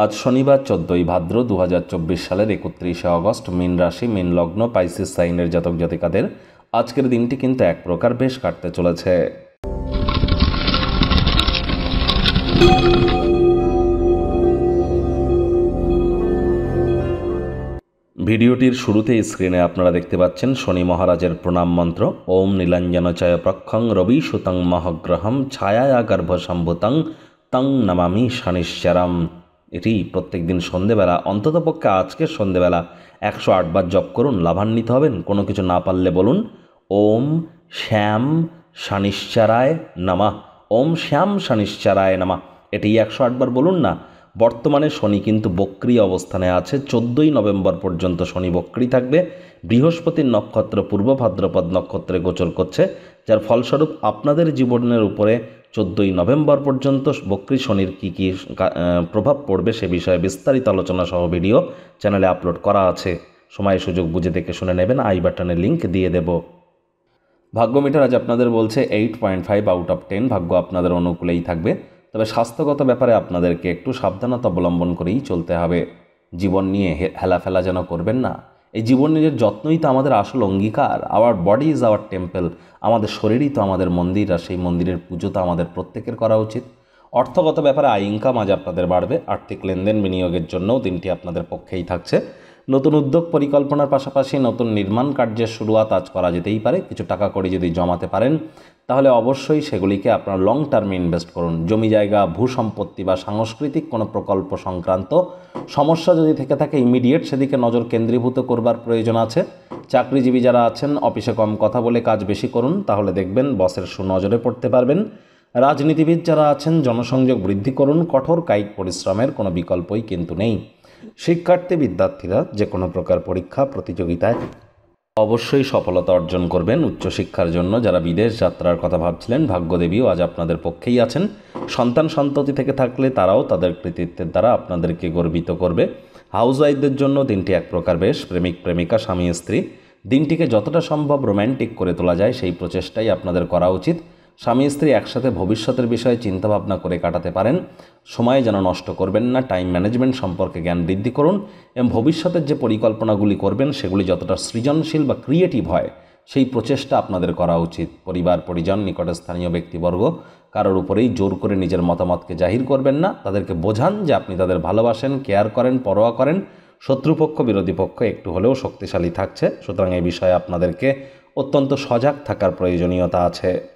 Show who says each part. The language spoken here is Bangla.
Speaker 1: আজ শনিবার চোদ্দই ভাদ্র দু সালের একত্রিশে অগস্ট মীন রাশি মীন লগ্ন পাইসিস সাইনের জাতক জাতিকাদের আজকের দিনটি কিন্তু এক প্রকার বেশ কাটতে চলেছে ভিডিওটির শুরুতে স্ক্রিনে আপনারা দেখতে পাচ্ছেন শনি মহারাজের প্রণাম মন্ত্র ওম চায় প্রক্ষং রবি সুতং মহগ্রহম গর্ভ সম্ভুতং তং নমামি শনিশ্চরম এটি প্রত্যেক দিন সন্ধেবেলা অন্ততপক্ষে আজকের সন্ধেবেলা একশো আটবার জপ করুন লাভান্বিত হবেন কোনো কিছু না পারলে বলুন ওম শ্যাম সানিশ্চারায় নামা ওম শ্যাম সানিশ্চারায় নামা এটি একশো আটবার বলুন না বর্তমানে শনি কিন্তু বক্রি অবস্থানে আছে চোদ্দোই নভেম্বর পর্যন্ত শনি বক্রি থাকবে বৃহস্পতির নক্ষত্র পূর্ব ভাদ্রপদ নক্ষত্রে গোচর করছে যার ফলস্বরূপ আপনাদের জীবনের উপরে চোদ্দোই নভেম্বর পর্যন্ত বক্রি শনির কী কী প্রভাব পড়বে সে বিষয়ে বিস্তারিত আলোচনা সহ ভিডিও চ্যানেলে আপলোড করা আছে সময় সুযোগ বুঝে দেখে শুনে নেবেন আই বাটনের লিঙ্ক দিয়ে দেব ভাগ্যমিটার আজ আপনাদের বলছে eight point five out of ten ভাগ্য আপনাদের অনুকূলেই থাকবে তবে স্বাস্থ্যগত ব্যাপারে আপনাদেরকে একটু সাবধানতা অবলম্বন করেই চলতে হবে জীবন নিয়ে হেলাফেলা যেন করবেন না এই জীবন নিজের যত্নই তো আমাদের আসল অঙ্গীকার our body is our temple আমাদের শরীরই তো আমাদের মন্দির আর সেই মন্দিরের পুজো তো আমাদের প্রত্যেকের করা উচিত অর্থগত ব্যাপারে আই ইনকাম আজ আপনাদের বাড়বে আর্থিক লেনদেন বিনিয়োগের জন্যও দিনটি আপনাদের পক্ষেই থাকছে নতুন উদ্যোগ পরিকল্পনার পাশাপাশি নতুন নির্মাণ কার্যের শুরুয়াত আজ করা যেতেই পারে কিছু টাকা করে যদি জমাতে পারেন তাহলে অবশ্যই সেগুলিকে আপনার লং টার্মে ইনভেস্ট করুন জমি জায়গা ভূ সম্পত্তি বা সাংস্কৃতিক কোনো প্রকল্প সংক্রান্ত সমস্যা যদি থেকে থাকে ইমিডিয়েট সেদিকে নজর কেন্দ্রীভূত করবার প্রয়োজন আছে চাকরিজীবী যারা আছেন অফিসে কম কথা বলে কাজ বেশি করুন তাহলে দেখবেন বসের সুনজরে পড়তে পারবেন রাজনীতিবিদ যারা আছেন জনসংযোগ বৃদ্ধি করুন কঠোর কায়িক পরিশ্রমের কোনো বিকল্পই কিন্তু নেই শিক্ষার্থী বিদ্যার্থীরা যে কোনো প্রকার পরীক্ষা প্রতিযোগিতায় অবশ্যই সফলতা অর্জন করবেন উচ্চশিক্ষার জন্য যারা বিদেশ যাত্রার কথা ভাবছিলেন ভাগ্যদেবীও আজ আপনাদের পক্ষেই আছেন সন্তান সন্ততি থেকে থাকলে তারাও তাদের কৃতিত্বের দ্বারা আপনাদেরকে গর্বিত করবে হাউসওয়াইফদের জন্য দিনটি এক প্রকার বেশ প্রেমিক প্রেমিকা স্বামী স্ত্রী দিনটিকে যতটা সম্ভব রোম্যান্টিক করে তোলা যায় সেই প্রচেষ্টাই আপনাদের করা উচিত স্বামী স্ত্রী একসাথে ভবিষ্যতের বিষয়ে চিন্তাভাবনা করে কাটাতে পারেন সময় যেন নষ্ট করবেন না টাইম ম্যানেজমেন্ট সম্পর্কে জ্ঞান বৃদ্ধি করুন এবং ভবিষ্যতের যে পরিকল্পনাগুলি করবেন সেগুলি যতটা সৃজনশীল বা ক্রিয়েটিভ হয় সেই প্রচেষ্টা আপনাদের করা উচিত পরিবার পরিজন নিকটে স্থানীয় ব্যক্তিবর্গ কারোর উপরেই জোর করে নিজের মতামতকে জাহির করবেন না তাদেরকে বোঝান যে আপনি তাদের ভালোবাসেন কেয়ার করেন পরোয়া করেন শত্রুপক্ষ বিরোধী পক্ষ একটু হলেও শক্তিশালী থাকছে সুতরাং এই বিষয়ে আপনাদেরকে অত্যন্ত সজাগ থাকার প্রয়োজনীয়তা আছে